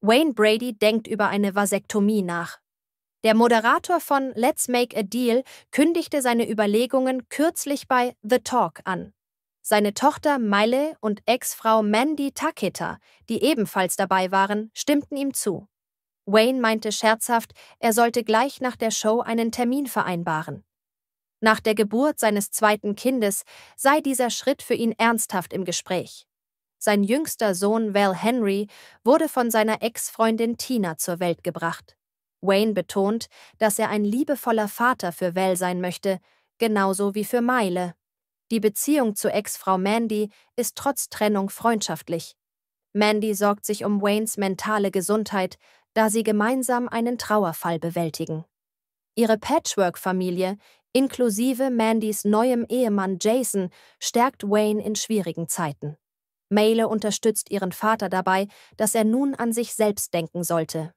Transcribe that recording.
Wayne Brady denkt über eine Vasektomie nach. Der Moderator von Let's Make a Deal kündigte seine Überlegungen kürzlich bei The Talk an. Seine Tochter Miley und Ex-Frau Mandy Takita, die ebenfalls dabei waren, stimmten ihm zu. Wayne meinte scherzhaft, er sollte gleich nach der Show einen Termin vereinbaren. Nach der Geburt seines zweiten Kindes sei dieser Schritt für ihn ernsthaft im Gespräch. Sein jüngster Sohn Val Henry wurde von seiner Ex-Freundin Tina zur Welt gebracht. Wayne betont, dass er ein liebevoller Vater für Val sein möchte, genauso wie für Meile. Die Beziehung zu Ex-Frau Mandy ist trotz Trennung freundschaftlich. Mandy sorgt sich um Waynes mentale Gesundheit, da sie gemeinsam einen Trauerfall bewältigen. Ihre Patchwork-Familie, inklusive Mandys neuem Ehemann Jason, stärkt Wayne in schwierigen Zeiten. Mele unterstützt ihren Vater dabei, dass er nun an sich selbst denken sollte,